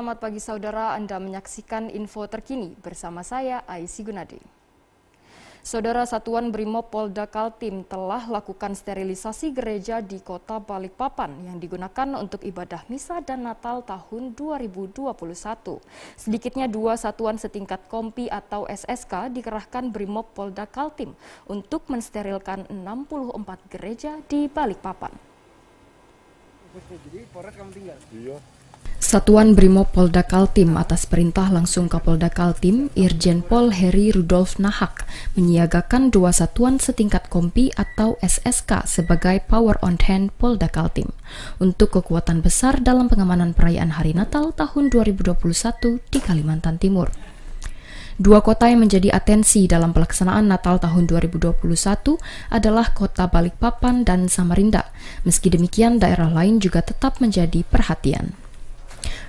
Selamat pagi saudara, Anda menyaksikan info terkini bersama saya Aisy Gunadi. Saudara Satuan Brimob Polda Kaltim telah lakukan sterilisasi gereja di kota Balikpapan yang digunakan untuk ibadah misa dan Natal tahun 2021. Sedikitnya dua satuan setingkat kompi atau SSK dikerahkan Brimob Polda Kaltim untuk mensterilkan 64 gereja di Balikpapan. Satuan Brimob Polda Kaltim atas perintah langsung Kapolda Kaltim, Irjen Pol Heri Rudolf Nahak menyiagakan dua satuan setingkat kompi atau SSK sebagai power on hand Polda Kaltim untuk kekuatan besar dalam pengamanan perayaan Hari Natal tahun 2021 di Kalimantan Timur. Dua kota yang menjadi atensi dalam pelaksanaan Natal tahun 2021 adalah kota Balikpapan dan Samarinda. Meski demikian, daerah lain juga tetap menjadi perhatian.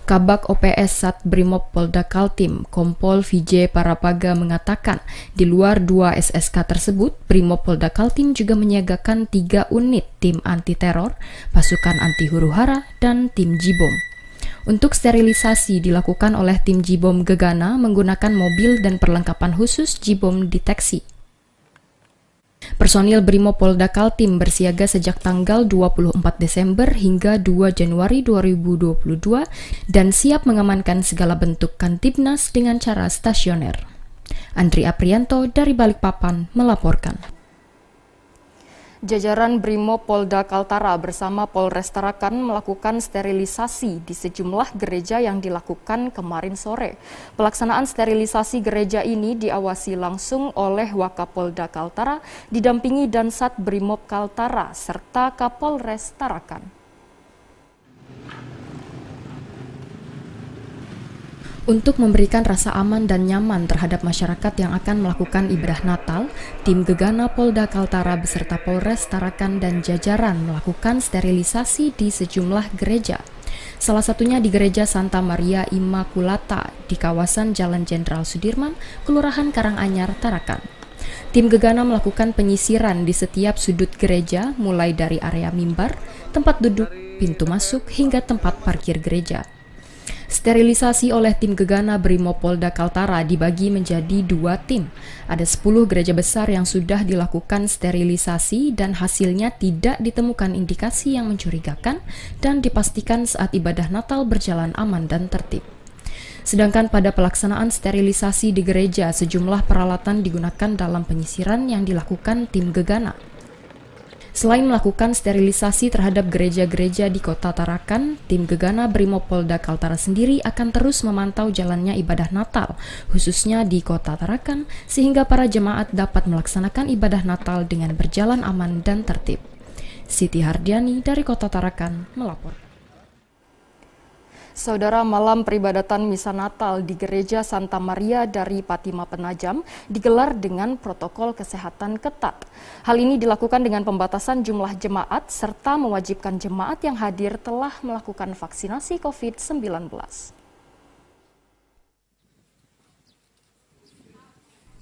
Kabak OPS Sat Brimob Polda Kaltim, Kompol Vijay Parapaga mengatakan, di luar dua SSK tersebut, Brimob Polda Kaltim juga menyiagakan tiga unit tim anti teror, pasukan anti huru hara, dan tim jibom. Untuk sterilisasi dilakukan oleh tim Jibom Gegana menggunakan mobil dan perlengkapan khusus Jibom Deteksi. Personil Brimopolda Polda Kaltim bersiaga sejak tanggal 24 Desember hingga 2 Januari 2022 dan siap mengamankan segala bentuk Kantipnas dengan cara stasioner. Andri Aprianto dari Balikpapan melaporkan. Jajaran Brimo Polda Kaltara bersama Polres Tarakan melakukan sterilisasi di sejumlah gereja yang dilakukan kemarin sore. Pelaksanaan sterilisasi gereja ini diawasi langsung oleh Wakapolda Kaltara, didampingi Dansat Brimob Kaltara serta Kapolres Tarakan. Untuk memberikan rasa aman dan nyaman terhadap masyarakat yang akan melakukan ibadah Natal, tim Gegana Polda Kaltara beserta Polres Tarakan dan jajaran melakukan sterilisasi di sejumlah gereja. Salah satunya di Gereja Santa Maria Immaculata di kawasan Jalan Jenderal Sudirman, Kelurahan Karanganyar, Tarakan. Tim Gegana melakukan penyisiran di setiap sudut gereja, mulai dari area mimbar, tempat duduk, pintu masuk, hingga tempat parkir gereja. Sterilisasi oleh tim Gegana Brimopolda Kaltara dibagi menjadi dua tim. Ada 10 gereja besar yang sudah dilakukan sterilisasi dan hasilnya tidak ditemukan indikasi yang mencurigakan dan dipastikan saat ibadah Natal berjalan aman dan tertib. Sedangkan pada pelaksanaan sterilisasi di gereja, sejumlah peralatan digunakan dalam penyisiran yang dilakukan tim Gegana. Selain melakukan sterilisasi terhadap gereja-gereja di kota Tarakan, tim Gegana Brimopolda Kaltara sendiri akan terus memantau jalannya ibadah Natal, khususnya di kota Tarakan, sehingga para jemaat dapat melaksanakan ibadah Natal dengan berjalan aman dan tertib. Siti Hardiani dari kota Tarakan melaporkan. Saudara malam peribadatan Misa Natal di Gereja Santa Maria dari Patima Penajam digelar dengan protokol kesehatan ketat. Hal ini dilakukan dengan pembatasan jumlah jemaat serta mewajibkan jemaat yang hadir telah melakukan vaksinasi COVID-19.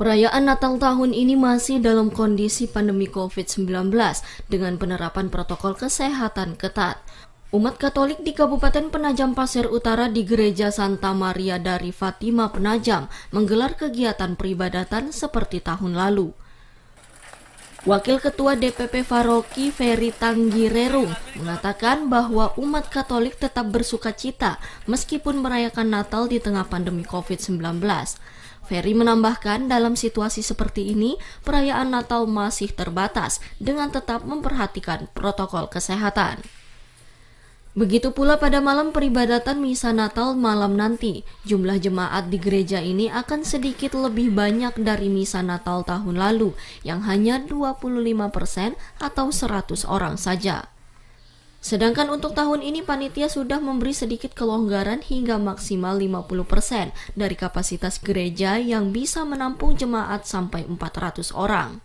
Perayaan Natal tahun ini masih dalam kondisi pandemi COVID-19 dengan penerapan protokol kesehatan ketat. Umat Katolik di Kabupaten Penajam Pasir Utara di Gereja Santa Maria dari Fatima Penajam menggelar kegiatan peribadatan seperti tahun lalu. Wakil Ketua DPP Faroki Ferry Tanggirerung mengatakan bahwa umat Katolik tetap bersuka cita meskipun merayakan Natal di tengah pandemi COVID-19. Ferry menambahkan dalam situasi seperti ini, perayaan Natal masih terbatas dengan tetap memperhatikan protokol kesehatan. Begitu pula pada malam peribadatan misa Natal malam nanti, jumlah jemaat di gereja ini akan sedikit lebih banyak dari misa Natal tahun lalu yang hanya 25% atau 100 orang saja. Sedangkan untuk tahun ini panitia sudah memberi sedikit kelonggaran hingga maksimal 50% dari kapasitas gereja yang bisa menampung jemaat sampai 400 orang.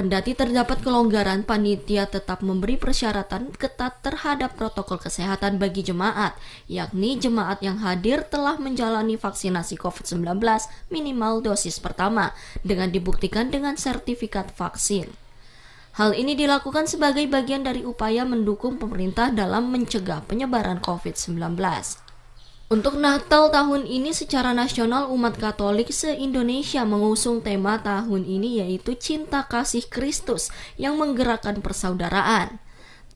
Kendati terdapat kelonggaran, panitia tetap memberi persyaratan ketat terhadap protokol kesehatan bagi jemaat, yakni jemaat yang hadir telah menjalani vaksinasi COVID-19 minimal dosis pertama dengan dibuktikan dengan sertifikat vaksin. Hal ini dilakukan sebagai bagian dari upaya mendukung pemerintah dalam mencegah penyebaran COVID-19. Untuk Natal tahun ini secara nasional umat Katolik se-Indonesia mengusung tema tahun ini yaitu cinta kasih Kristus yang menggerakkan persaudaraan.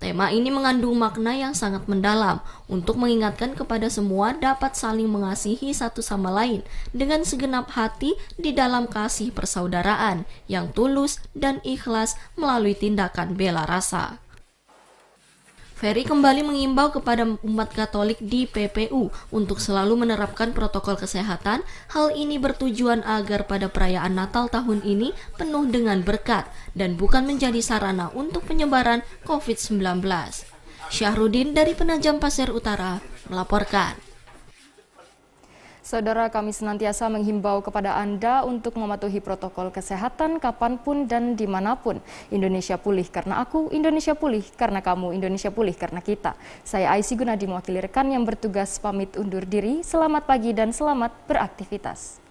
Tema ini mengandung makna yang sangat mendalam untuk mengingatkan kepada semua dapat saling mengasihi satu sama lain dengan segenap hati di dalam kasih persaudaraan yang tulus dan ikhlas melalui tindakan bela rasa. Ferry kembali mengimbau kepada umat Katolik di PPU untuk selalu menerapkan protokol kesehatan. Hal ini bertujuan agar pada perayaan Natal tahun ini penuh dengan berkat dan bukan menjadi sarana untuk penyebaran COVID-19. Syahrudin dari Penajam Pasir Utara melaporkan. Saudara kami senantiasa menghimbau kepada Anda untuk mematuhi protokol kesehatan kapanpun dan dimanapun. Indonesia pulih karena aku, Indonesia pulih karena kamu, Indonesia pulih karena kita. Saya Aisy Gunadi mewakili rekan yang bertugas pamit undur diri. Selamat pagi dan selamat beraktivitas.